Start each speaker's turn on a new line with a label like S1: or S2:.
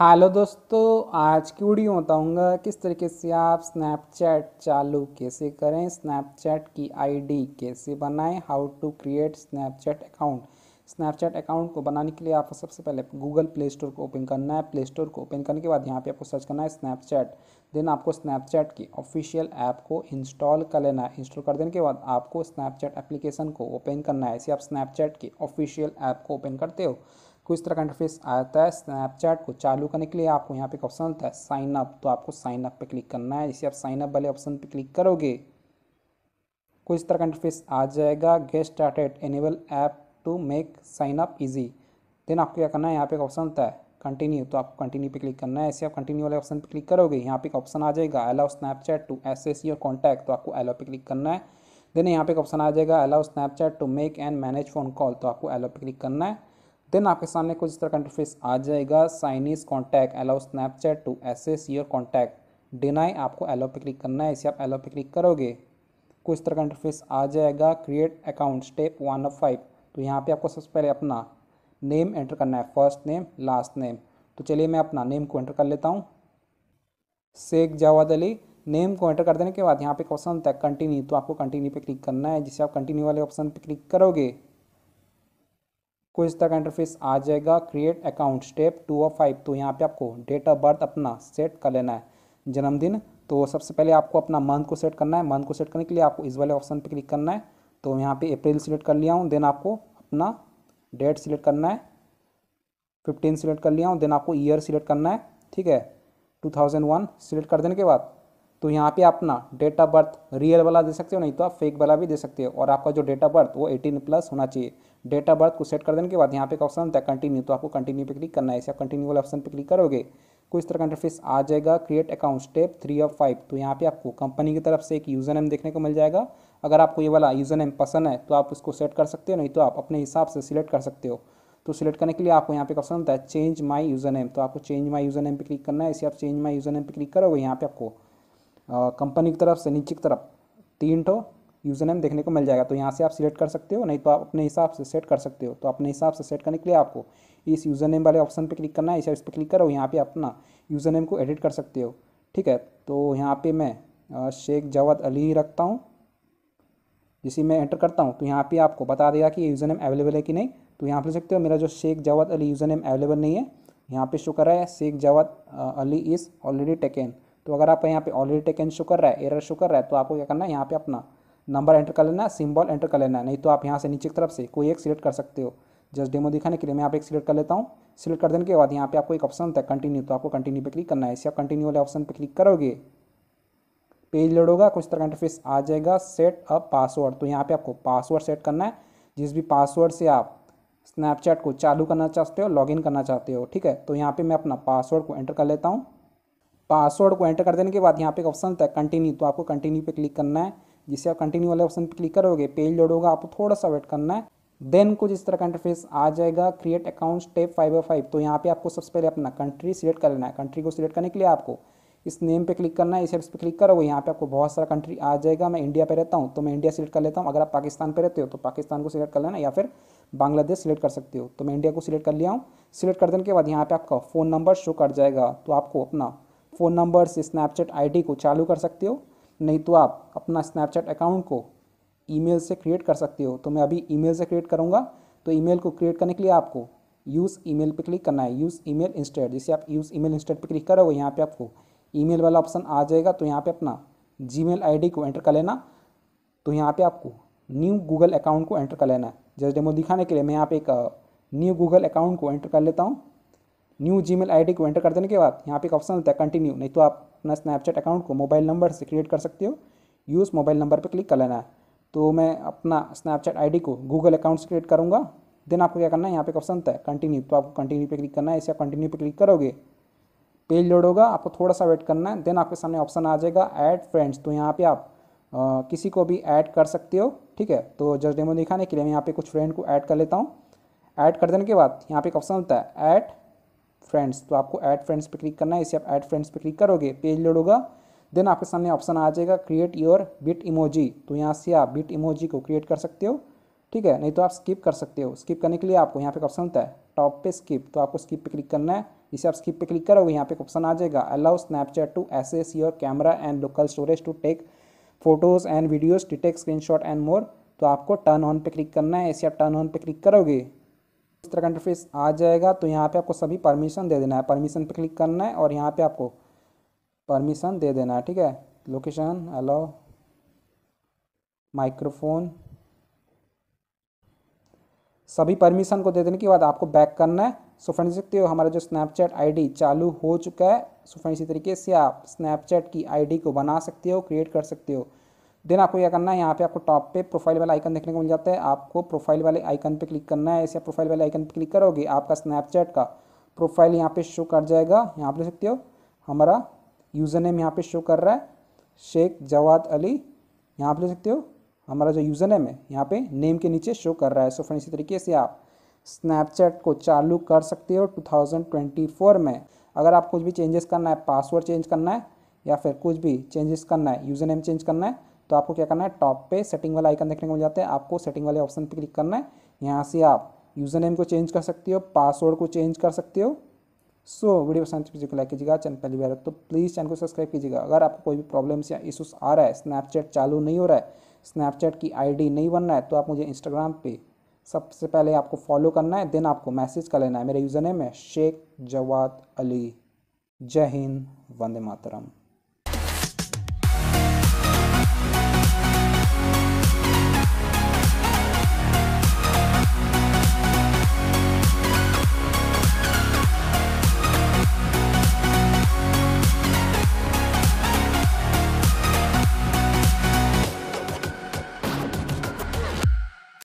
S1: hello दोस्तों आज की वीडियो बताऊंगा किस तरीके से आप स्नैपचैट चालू कैसे करें स्नैपचैट की आईडी कैसे बनाएं how to create Snapchat account Snapchat account को बनाने के लिए आपको सबसे पहले गूगल प्ले स्टोर को ओपन करना है प्ले स्टोर को ओपन करने के बाद यहाँ पे आपको सर्च करना है स्नैपचैट देन आपको स्नैपचैट की ऑफिशियल ऐप को इंस्टॉल कर लेना है इंस्टॉल कर देने के बाद आपको स्नैपचैट एप्लीकेशन को ओपन करना है ऐसे आप स्नैपचैट की ऑफिशियल ऐप को ओपन करते हो कुछ तरह का इंटरफेस आता है स्नैपचैट को चालू करने के लिए आपको यहाँ पे एक ऑप्शन आता है साइन अप तो आपको साइन अप पे क्लिक करना है जैसे आप साइन अप वाले ऑप्शन पे क्लिक करोगे कुछ तरह का इंटरफेस आ जाएगा get started enable app to make sign up easy then आपको क्या करना है यहाँ पे एक ऑप्शन आता है कंटिन्यू तो आपको कंटिन्यू पे क्लिक करना है ऐसे आप कंटिन्यू वाले ऑप्शन पे क्लिक करोगे यहाँ पे एक ऑप्शन आ जाएगा allow Snapchat to access और कॉन्टैक्ट तो आपको अलाउ पे क्लिक करना है देन यहाँ पे एक ऑप्शन आ जाएगा allow Snapchat to make and manage phone call तो आपको अलाउ पे क्लिक करना है देन आपके सामने कुछ इस तरह का इंटरफेस आ जाएगा साइनीज contact allow Snapchat to access your contact deny आपको एलो पे क्लिक करना है इसे आप एलो पे क्लिक करोगे कुछ इस तरह का इंटरफेस आ जाएगा create account step one of five तो यहाँ पे आपको सबसे पहले अपना नेम एंटर करना है फर्स्ट नेम लास्ट नेम तो चलिए मैं अपना नेम को एंटर कर लेता हूँ शेख जावाद अली नेम को एंटर कर देने के बाद यहाँ पे ऑप्शन होता है कंटिन्यू तो आपको कंटिन्यू पे क्लिक करना है जिसे आप कंटिन्यू वाले ऑप्शन पे क्लिक करोगे को इस तरह का इंटरफेस आ जाएगा क्रिएट अकाउंट स्टेप टू और फाइव तो यहाँ पे आपको डेट ऑफ बर्थ अपना सेट कर लेना है जन्मदिन तो सबसे पहले आपको अपना मंथ को सेट करना है मंथ को सेट करने के लिए आपको इस वाले ऑप्शन पे क्लिक करना है तो यहाँ पे अप्रैल सिलेक्ट कर लिया हूँ देन आपको अपना डेट सिलेक्ट करना है फिफ्टीन सिलेक्ट कर लिया हूँ देन आपको ईयर सिलेक्ट करना है ठीक है टू थाउजेंड वन सिलेक्ट कर देने के बाद तो यहाँ पे अपना डेट ऑफ बर्थ रियल वाला दे सकते हो नहीं तो आप फेक वाला भी दे सकते हो और आपका जो डेट ऑफ बर्थ वो 18 प्लस होना चाहिए डेट ऑफ बर्थ को सेट कर देने के बाद यहाँ पे एक ऑप्शन होता है कंटिन्यू तो आपको कंटिन्यू पे क्लिक करना है इसे आप कंटिन्यू वाले ऑप्शन पे क्लिक करोगे कुछ तो तरह का इंटरफेस आ जाएगा create account step three of five तो यहाँ पे आपको कंपनी की तरफ से एक यूज़र नेम देखने को मिल जाएगा अगर आपको ये वाला यूज़र नेम पसंद है तो आप इसको सेट कर सकते हो नहीं तो आप अपने हिसाब से सिलेक्ट कर सकते हो तो सिलेक्ट करने के लिए आपको यहाँ पे ऑप्शन होता है चेंज माई यूज़र नेम तो आपको चेंज माई यूज़र नेम पे क्लिक करना है इसे आप चेंज माई यूज़र नेम पे क्लिक करोगे यहाँ पे आपको कंपनी की तरफ से नीचे की तरफ तीन ठो यूज़र नेम देखने को मिल जाएगा तो यहाँ से आप सिलेक्ट कर सकते हो नहीं तो आप अपने हिसाब से सेट कर सकते हो तो अपने हिसाब से सेट करने के लिए आपको इस यूज़र नेम वाले ऑप्शन पे क्लिक करना है इसे इस पर क्लिक करो यहाँ पे अपना यूज़र नेम को एडिट कर सकते हो ठीक है तो यहाँ पे मैं शेख जवाद अली रखता हूँ जिसे मैं एंटर करता हूँ तो यहाँ पर आपको बता देगा कि यूज़र नेम अवेलेबल है कि नहीं तो यहाँ पर सकते हो मेरा जो Sheikh Jawad Ali user name available नहीं है यहाँ पर शो कर रहा है Sheikh Jawad Ali is already taken तो अगर आप यहाँ पे ऑलरेडी टेकन शो कर रहा है एरर शो कर रहा है तो आपको क्या करना है यहाँ पे अपना नंबर एंटर कर लेना है सिम्बॉल एंटर कर लेना है नहीं तो आप यहाँ से नीचे की तरफ से कोई एक सिलेक्ट कर सकते हो जस्ट डेमो दिखाने के लिए मैं यहाँ पे एक सिलेक्ट कर लेता हूँ सिलेक्ट कर देने के बाद यहाँ पे आपको एक ऑप्शन होता है कंटिन्यू तो आपको कंटिन्यू पर क्लिक करना है इसे आप कंटिन्यू वाले ऑप्शन पर क्लिक करोगे पेज लोड होगा कुछ तरह का इंटरफेस आ जाएगा सेट अप पासवर्ड तो यहाँ पे आपको पासवर्ड सेट करना है जिस भी पासवर्ड से आप स्नैपचैट को चालू करना चाहते हो लॉगिन करना चाहते हो ठीक है तो यहाँ पे मैं अपना पासवर्ड को एंटर कर लेता हूँ पासवर्ड को एंटर कर देने के बाद यहाँ पे एक ऑप्शन होता है कंटिन्यू तो आपको कंटिन्यू पे क्लिक करना है जिसे आप कंटिन्यू वाले ऑप्शन पे क्लिक करोगे पेज लोड होगा आपको थोड़ा सा वेट करना है देन कुछ इस तरह का इंटरफेस आ जाएगा create account step five by five तो यहाँ पे आपको सबसे पहले अपना कंट्री सिलेक्ट कर लेना है कंट्री को सिलेक्ट करने के लिए आपको इस नेम पे क्लिक करना है इस एप्स पे क्लिक करोगे यहाँ पे आपको बहुत सारा कंट्री आ जाएगा मैं इंडिया पे रहता हूँ तो मैं इंडिया सिलेक्ट कर लेता हूँ अगर आप पाकिस्तान पे रहते हो तो पाकिस्तान को सिलेक्ट कर लेना या फिर बांग्लादेश सिलेक्ट कर सकते हो तो मैं इंडिया को सिलेक्ट कर लिया हूँ सिलेक्ट कर देने के बाद यहाँ पे आपका फ़ोन नंबर शो कर जाएगा तो आपको अपना फ़ोन नंबर से स्नैपचैट आईडी को चालू कर सकते हो नहीं तो आप अपना स्नैपचैट अकाउंट को ईमेल से क्रिएट कर सकते हो तो मैं अभी ईमेल से क्रिएट करूँगा तो ईमेल को क्रिएट करने के लिए आपको यूज़ ईमेल पे क्लिक करना है यूज़ ईमेल इंस्टेड जैसे आप यूज़ ईमेल इंस्टेड पे क्लिक करोगे यहाँ पे आपको ईमेल वाला ऑप्शन आ जाएगा तो यहाँ पे अपना जी मेल को एंटर कर लेना तो यहाँ पे आपको न्यू गूगल अकाउंट को एंटर कर लेना है जैसे डेमो दिखाने के लिए मैं यहाँ पे एक न्यू गूगल अकाउंट को एंटर कर लेता हूँ न्यू जी मेल को एंटर कर देने के बाद यहाँ पे एक ऑप्शन होता है कंटिन्यू नहीं तो आप अपना स्नैपचैट अकाउंट को मोबाइल नंबर से क्रिएट कर सकते हो यूज़ मोबाइल नंबर पर क्लिक कर लेना है तो मैं अपना स्नैपचैट आई को गूगल अकाउंट से क्रिएट करूँगा देन आपको क्या करना है यहाँ पे एक ऑप्शन होता है कंटिन्यू तो आपको कंटिन्यू पे क्लिक करना है इसे आप कंटिन्यू पे क्लिक करोगे पेज लोड होगा आपको थोड़ा सा वेट करना है देन आपके सामने ऑप्शन आ जाएगा ऐड फ्रेंड्स तो यहाँ पे आप आ, किसी को भी ऐड कर सकते हो ठीक है तो जस्ट डेमो दिखाने के लिए मैं यहाँ पे कुछ फ्रेंड को ऐड कर लेता हूँ ऐड कर देने के बाद यहाँ पे एक ऑप्शन होता है ऐड फ्रेंड्स तो आपको ऐड फ्रेंड्स पे क्लिक करना है इसे आप ऐड फ्रेंड्स पे क्लिक करोगे पेज लोड होगा देन आपके सामने ऑप्शन आ जाएगा क्रिएट योर बिट इमोजी तो यहाँ से आप बिट इमोजी को क्रिएट कर सकते हो ठीक है नहीं तो आप स्किप कर सकते हो स्किप करने के लिए आपको यहाँ पे ऑप्शन होता है टॉप पे स्किप तो आपको स्किप पे क्लिक करना है इसे आप स्किप पे क्लिक करोगे यहाँ पे ऑप्शन आ जाएगा allow Snapchat to access your camera and local storage to take photos and videos detect screenshot and more तो आपको टर्न ऑन पे क्लिक करना है इसे आप टर्न ऑन पे क्लिक करोगे इस तरह का इंटरफेस आ जाएगा तो यहाँ पे आपको सभी परमिशन दे देना है परमिशन पे क्लिक करना है और यहाँ पे आपको परमिशन दे देना है ठीक है लोकेशन हेलो माइक्रोफोन सभी परमिशन को दे देने के बाद आपको बैक करना है सो फ्रेंड्स सकते हो हमारा जो स्नैपचैट आईडी चालू हो चुका है सो फ्रेंड्स इसी तरीके से आप स्नैपचैट की आईडी को बना सकते हो क्रिएट कर सकते हो देन आपको क्या करना है यहाँ पे आपको टॉप पे प्रोफाइल वाला आइकन देखने को मिल जाता है आपको प्रोफाइल वाले आइकन पे क्लिक करना है ऐसे प्रोफाइल वाले आइकन पे क्लिक करोगे आपका स्नैपचैट का प्रोफाइल यहाँ पे शो कर जाएगा यहाँ पर देख सकते हो हमारा यूज़र नेम यहाँ पे शो कर रहा है शेख जवाद अली यहाँ पर देख सकते हो हमारा जो यूज़र नेम है यहाँ पर नेम के नीचे शो कर रहा है सो फ्रेंड इसी तरीके से आप स्नैपचैट को चालू कर सकते हो फोर में अगर आप कुछ भी चेंजेस करना है पासवर्ड चेंज करना है या फिर कुछ भी चेंजेस करना है यूज़र नेम चेंज करना है तो आपको क्या करना है टॉप पे सेटिंग वाला आइकन देखने को मिल जाता है आपको सेटिंग वाले ऑप्शन पे क्लिक करना है यहाँ से आप यूज़र नेम को चेंज कर सकते हो पासवर्ड को चेंज कर सकते हो सो वीडियो पसंद को तो लाइक कीजिएगा चैनल पहली बार तो प्लीज़ चैनल को सब्सक्राइब कीजिएगा अगर आपको कोई भी प्रॉब्लम्स या इशूज़ आ रहा है स्नैपचैट चालू नहीं हो रहा है स्नैपचैट की आईडी नहीं बन रहा है तो आप मुझे इंस्टाग्राम पे सबसे पहले आपको फॉलो करना है देन आपको मैसेज कर लेना है मेरे यूज़र नेम है शेख जवाद अली जय हिंद वंदे मातरम